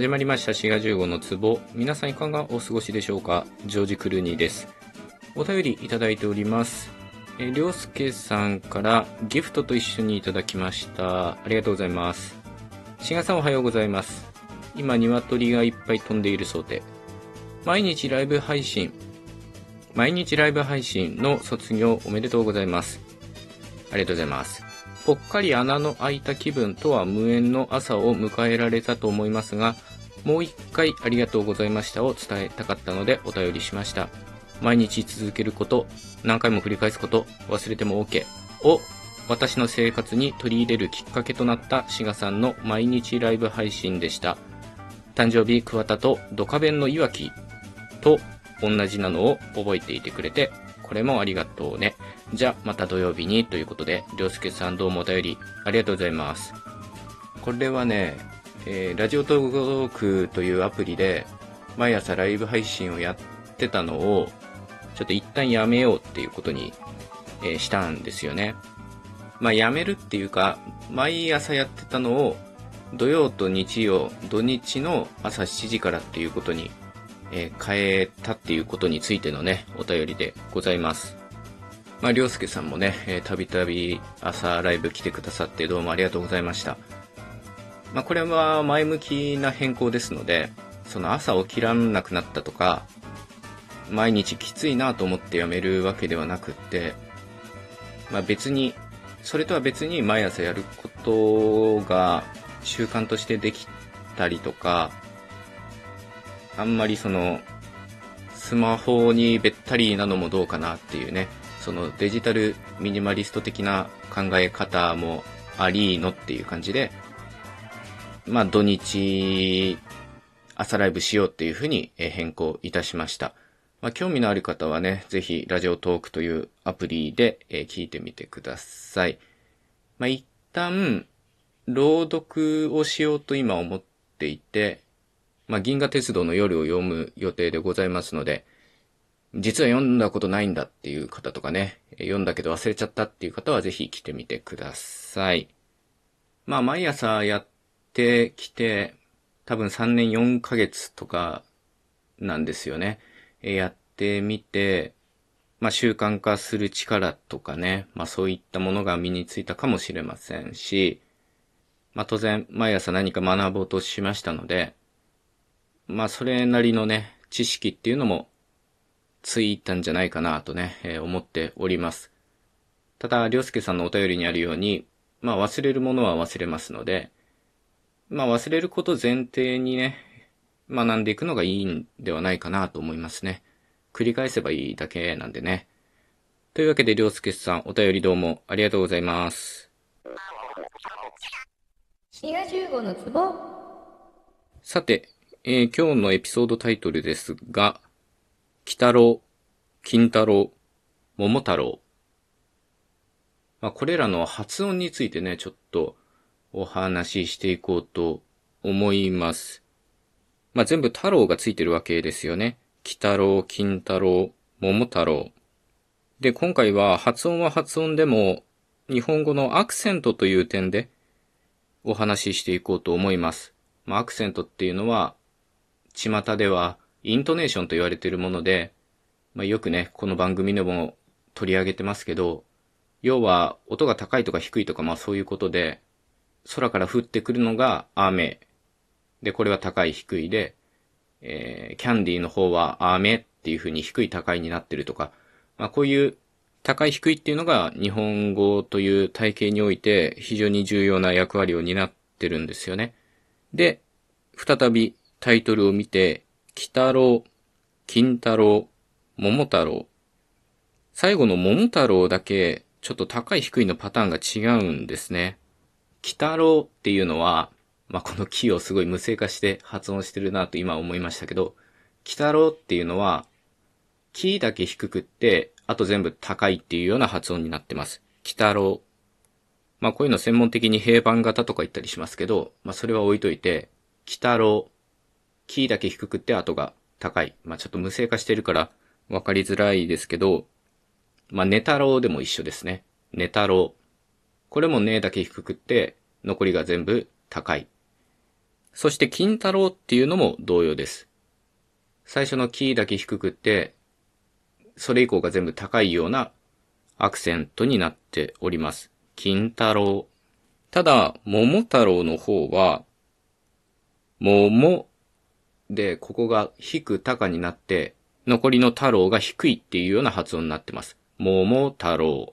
始まりました滋賀15の壺皆さんいかがお過ごしでしょうかジョージ・クルーニーですお便りいただいておりますえりょうすけさんからギフトと一緒にいただきましたありがとうございます滋賀さんおはようございます今鶏がいっぱい飛んでいるそうで毎日ライブ配信毎日ライブ配信の卒業おめでとうございますありがとうございますぽっかり穴の開いた気分とは無縁の朝を迎えられたと思いますが、もう一回ありがとうございましたを伝えたかったのでお便りしました。毎日続けること、何回も繰り返すこと、忘れても OK を私の生活に取り入れるきっかけとなった志賀さんの毎日ライブ配信でした。誕生日桑田とドカベンのいわきと同じなのを覚えていてくれてこれもありがとうね。じゃあ、また土曜日にということで、りょうすけさんどうもお便りありがとうございます。これはね、えー、ラジオトークというアプリで、毎朝ライブ配信をやってたのを、ちょっと一旦やめようっていうことに、えー、したんですよね。まあ、やめるっていうか、毎朝やってたのを、土曜と日曜、土日の朝7時からっていうことにえー、変えたっていうことについてのね、お便りでございます。まあ、りょうすけさんもね、えたびたび朝ライブ来てくださってどうもありがとうございました。まあ、これは前向きな変更ですので、その朝起きらんなくなったとか、毎日きついなと思ってやめるわけではなくって、まあ、別に、それとは別に毎朝やることが習慣としてできたりとか、あんまりその、スマホにべったりなのもどうかなっていうね、そのデジタルミニマリスト的な考え方もありのっていう感じで、まあ土日、朝ライブしようっていうふうに変更いたしました。まあ興味のある方はね、ぜひラジオトークというアプリで聞いてみてください。まあ一旦、朗読をしようと今思っていて、まあ、銀河鉄道の夜を読む予定でございますので、実は読んだことないんだっていう方とかね、読んだけど忘れちゃったっていう方はぜひ来てみてください。まあ、毎朝やってきて、多分3年4ヶ月とかなんですよね。やってみて、まあ、習慣化する力とかね、まあ、そういったものが身についたかもしれませんし、まあ、当然、毎朝何か学ぼうとしましたので、まあ、それなりのね、知識っていうのもついたんじゃないかなとね、えー、思っております。ただ、りょうすけさんのお便りにあるように、まあ、忘れるものは忘れますので、まあ、忘れること前提にね、学んでいくのがいいんではないかなと思いますね。繰り返せばいいだけなんでね。というわけで、りょうすけさん、お便りどうもありがとうございます。シ15のツボさて、えー、今日のエピソードタイトルですが、北郎、金太郎、桃太郎。まあ、これらの発音についてね、ちょっとお話ししていこうと思います。まあ、全部太郎がついてるわけですよね。北郎、金太郎、桃太郎。で、今回は発音は発音でも、日本語のアクセントという点でお話ししていこうと思います。まあ、アクセントっていうのは、巷では、イントネーションと言われているもので、まあ、よくね、この番組でも取り上げてますけど、要は音が高いとか低いとかまあそういうことで、空から降ってくるのが雨。で、これは高い低いで、えー、キャンディーの方は雨っていう風に低い高いになってるとか、まあこういう高い低いっていうのが日本語という体系において非常に重要な役割を担ってるんですよね。で、再びタイトルを見て、鬼太郎、金太郎、桃太郎。最後の桃太郎だけ、ちょっと高い低いのパターンが違うんですね。鬼太郎っていうのは、まあ、このキーをすごい無声化して発音してるなと今思いましたけど、鬼太郎っていうのは、キーだけ低くって、あと全部高いっていうような発音になってます。鬼太郎。まあこういうの専門的に平板型とか言ったりしますけど、まあそれは置いといて、鬼太郎、キーだけ低くて後が高い。まあ、ちょっと無声化してるから分かりづらいですけど、まあ、ネタロウでも一緒ですね。ネタロウ。これもねだけ低くって、残りが全部高い。そして金太郎っていうのも同様です。最初のキーだけ低くって、それ以降が全部高いようなアクセントになっております。金太郎。ただ、桃太郎の方は、桃で、ここが低高になって、残りの太郎が低いっていうような発音になってます。桃太郎。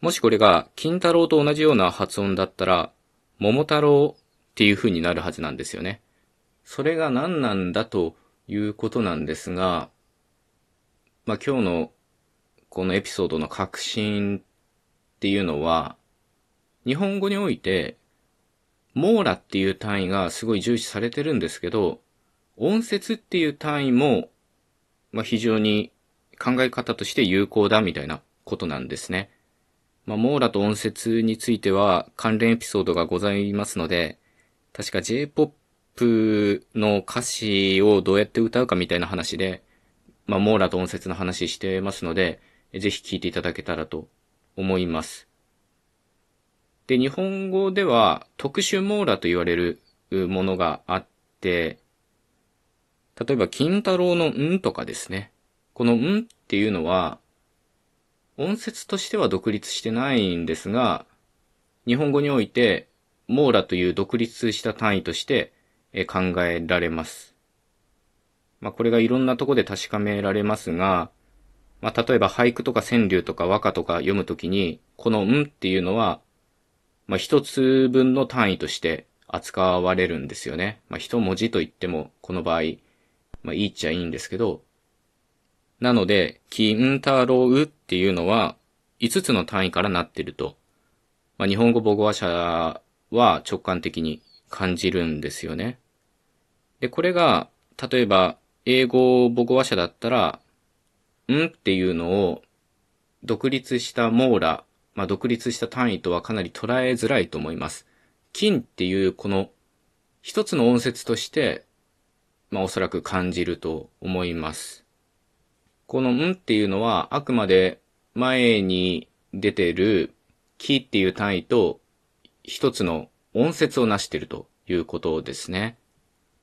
もしこれが金太郎と同じような発音だったら、桃太郎っていう風になるはずなんですよね。それが何なんだということなんですが、まあ、今日のこのエピソードの核心っていうのは、日本語においてモーラっていう単位がすごい重視されてるんですけど、音節っていう単位も、まあ、非常に考え方として有効だみたいなことなんですね。まあ、ーラと音節については関連エピソードがございますので、確か J-POP の歌詞をどうやって歌うかみたいな話で、まあ、ーラと音節の話してますので、ぜひ聴いていただけたらと思います。で、日本語では特殊網羅と言われるものがあって、例えば、金太郎のんとかですね。このんっていうのは、音節としては独立してないんですが、日本語において、網羅という独立した単位として考えられます。まあ、これがいろんなとこで確かめられますが、まあ、例えば俳句とか川柳とか和歌とか読むときに、このんっていうのはまあ、一つ分の単位として扱われるんですよね。まあ、一文字と言っても、この場合、まあ、いいっちゃいいんですけど、なので、金太郎っていうのは、5つの単位からなってると。まあ、日本語母語話者は直感的に感じるんですよね。で、これが、例えば、英語母語話者だったら、んっていうのを、独立した網羅まあ、独立した単位とはかなり捉えづらいと思います。金っていうこの一つの音節として、まあ、おそらく感じると思います。このんっていうのはあくまで前に出てる木っていう単位と一つの音節をなしているということですね。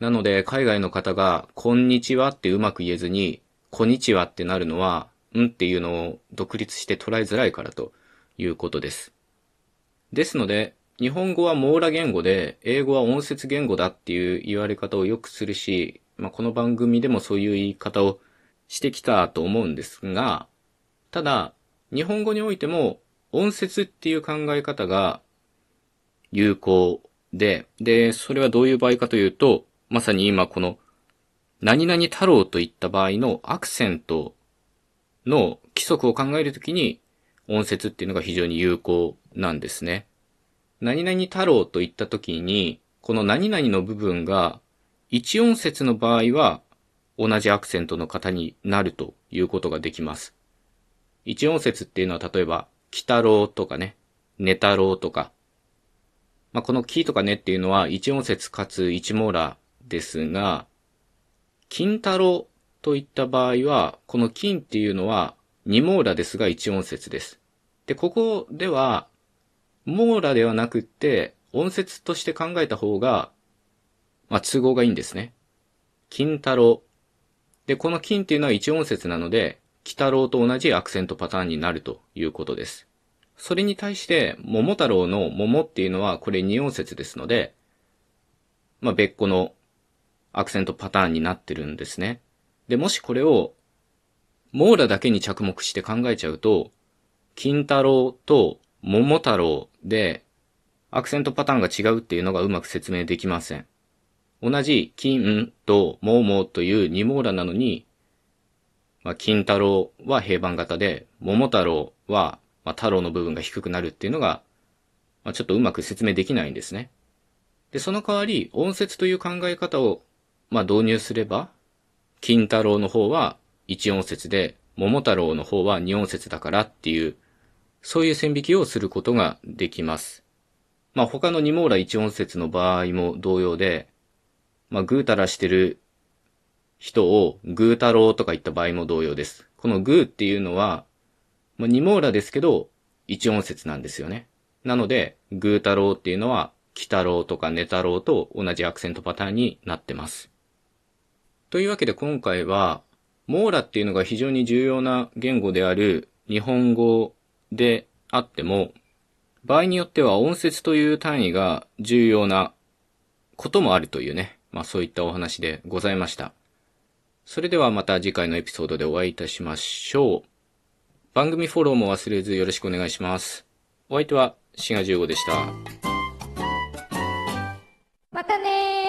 なので海外の方がこんにちはってうまく言えずにこんにちはってなるのはんっていうのを独立して捉えづらいからということです。ですので、日本語は網羅言語で、英語は音節言語だっていう言われ方をよくするし、まあ、この番組でもそういう言い方をしてきたと思うんですが、ただ、日本語においても、音節っていう考え方が有効で、で、それはどういう場合かというと、まさに今この、何々太郎といった場合のアクセントの規則を考えるときに、音節っていうのが非常に有効なんですね。何々太郎と言った時に、この何々の部分が一音節の場合は同じアクセントの型になるということができます。一音節っていうのは例えば、鬼太郎とかね、寝太郎とか。まあ、この木とかねっていうのは一音節かつ一モーラですが、金太郎といった場合は、この金っていうのは二網羅ですが一音節です。で、ここでは、網羅ではなくって、音節として考えた方が、まあ、都合がいいんですね。金太郎。で、この金っていうのは一音節なので、北郎と同じアクセントパターンになるということです。それに対して、桃太郎の桃っていうのはこれ二音節ですので、まあ、別個のアクセントパターンになってるんですね。で、もしこれを網羅だけに着目して考えちゃうと、金太郎と桃太郎でアクセントパターンが違うっていうのがうまく説明できません。同じ金と桃という二網羅なのに、まあ、金太郎は平板型で、桃太郎は、まあ、太郎の部分が低くなるっていうのが、まあ、ちょっとうまく説明できないんですね。で、その代わり、音節という考え方を、まあ、導入すれば、金太郎の方は1音節で、桃太郎の方は2音節だからっていう、そういう線引きをすることができます。まあ、他の二ーラ一音節の場合も同様で、まあ、ぐーたらしてる人をぐータローとか言った場合も同様です。このグーっていうのは、まあ、二網羅ですけど、一音節なんですよね。なので、ぐータローっていうのは、キタローとかネタローと同じアクセントパターンになってます。というわけで今回は、モーラっていうのが非常に重要な言語である日本語であっても、場合によっては音節という単位が重要なこともあるというね、まあそういったお話でございました。それではまた次回のエピソードでお会いいたしましょう。番組フォローも忘れずよろしくお願いします。お相手は、シガ15でした。またね